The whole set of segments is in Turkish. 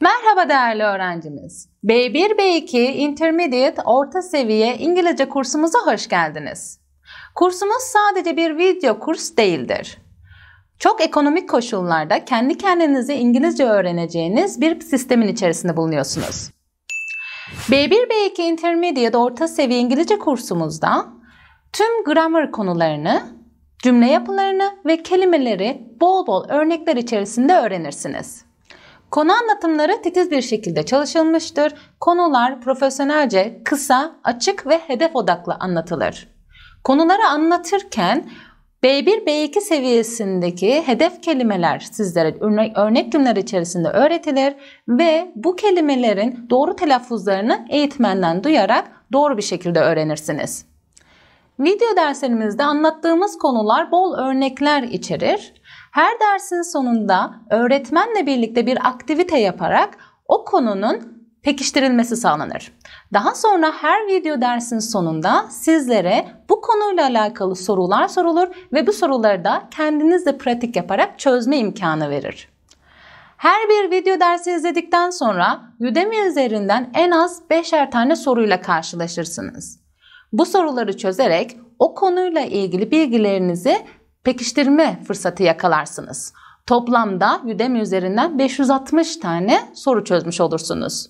Merhaba değerli öğrencimiz. B1, B2 Intermediate Orta Seviye İngilizce kursumuza hoş geldiniz. Kursumuz sadece bir video kurs değildir. Çok ekonomik koşullarda kendi kendinize İngilizce öğreneceğiniz bir sistemin içerisinde bulunuyorsunuz. B1, B2 Intermediate Orta Seviye İngilizce kursumuzda tüm grammar konularını, cümle yapılarını ve kelimeleri bol bol örnekler içerisinde öğrenirsiniz. Konu anlatımları titiz bir şekilde çalışılmıştır. Konular profesyonelce, kısa, açık ve hedef odaklı anlatılır. Konuları anlatırken B1, B2 seviyesindeki hedef kelimeler sizlere örnek, örnek cümleler içerisinde öğretilir ve bu kelimelerin doğru telaffuzlarını eğitmenden duyarak doğru bir şekilde öğrenirsiniz. Video derslerimizde anlattığımız konular bol örnekler içerir. Her dersin sonunda öğretmenle birlikte bir aktivite yaparak o konunun pekiştirilmesi sağlanır. Daha sonra her video dersin sonunda sizlere bu konuyla alakalı sorular sorulur ve bu soruları da kendiniz de pratik yaparak çözme imkanı verir. Her bir video dersi izledikten sonra Udemy üzerinden en az 5'er tane soruyla karşılaşırsınız. Bu soruları çözerek o konuyla ilgili bilgilerinizi pekiştirme fırsatı yakalarsınız. Toplamda Udemy üzerinden 560 tane soru çözmüş olursunuz.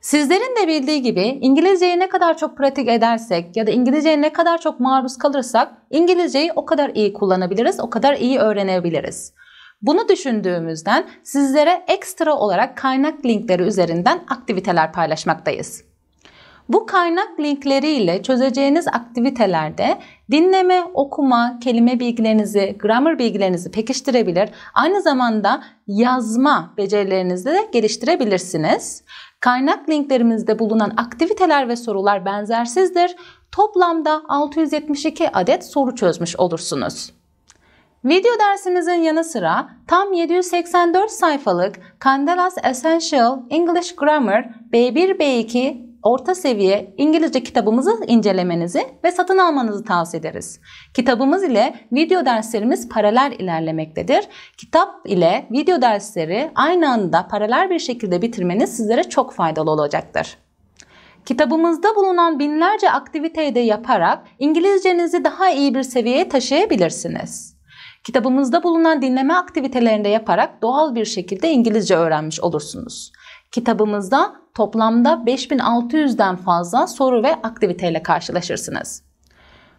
Sizlerin de bildiği gibi İngilizceyi ne kadar çok pratik edersek ya da İngilizceye ne kadar çok maruz kalırsak İngilizceyi o kadar iyi kullanabiliriz, o kadar iyi öğrenebiliriz. Bunu düşündüğümüzden sizlere ekstra olarak kaynak linkleri üzerinden aktiviteler paylaşmaktayız. Bu kaynak linkleriyle çözeceğiniz aktivitelerde dinleme, okuma, kelime bilgilerinizi, grammar bilgilerinizi pekiştirebilir. Aynı zamanda yazma becerilerinizi de geliştirebilirsiniz. Kaynak linklerimizde bulunan aktiviteler ve sorular benzersizdir. Toplamda 672 adet soru çözmüş olursunuz. Video dersimizin yanı sıra tam 784 sayfalık Candelas Essential English Grammar B1-B2 orta seviye İngilizce kitabımızı incelemenizi ve satın almanızı tavsiye ederiz. Kitabımız ile video derslerimiz paralel ilerlemektedir. Kitap ile video dersleri aynı anda paralel bir şekilde bitirmeniz sizlere çok faydalı olacaktır. Kitabımızda bulunan binlerce aktiviteyi de yaparak İngilizcenizi daha iyi bir seviyeye taşıyabilirsiniz. Kitabımızda bulunan dinleme aktivitelerinde yaparak doğal bir şekilde İngilizce öğrenmiş olursunuz. Kitabımızda toplamda 5600'den fazla soru ve aktiviteyle karşılaşırsınız.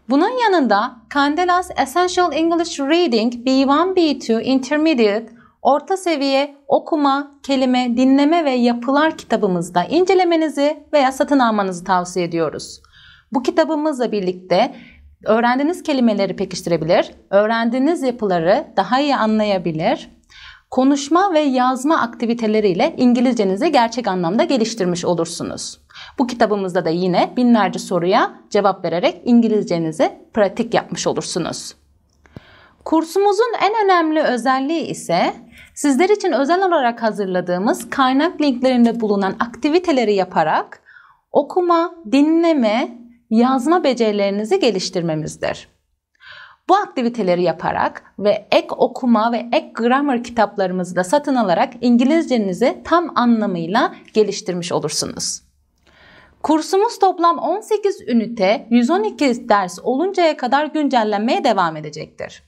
Bunun yanında Candelas Essential English Reading B1, B2, Intermediate, orta seviye okuma, kelime, dinleme ve yapılar kitabımızda incelemenizi veya satın almanızı tavsiye ediyoruz. Bu kitabımızla birlikte öğrendiğiniz kelimeleri pekiştirebilir, öğrendiğiniz yapıları daha iyi anlayabilir Konuşma ve yazma aktiviteleriyle İngilizcenizi gerçek anlamda geliştirmiş olursunuz. Bu kitabımızda da yine binlerce soruya cevap vererek İngilizcenizi pratik yapmış olursunuz. Kursumuzun en önemli özelliği ise sizler için özel olarak hazırladığımız kaynak linklerinde bulunan aktiviteleri yaparak okuma, dinleme, yazma becerilerinizi geliştirmemizdir. Bu aktiviteleri yaparak ve ek okuma ve ek grammar kitaplarımızı da satın alarak İngilizcenizi tam anlamıyla geliştirmiş olursunuz. Kursumuz toplam 18 ünite 112 ders oluncaya kadar güncellenmeye devam edecektir.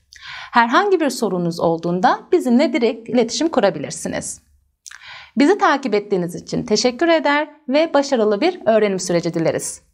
Herhangi bir sorunuz olduğunda bizimle direkt iletişim kurabilirsiniz. Bizi takip ettiğiniz için teşekkür eder ve başarılı bir öğrenim süreci dileriz.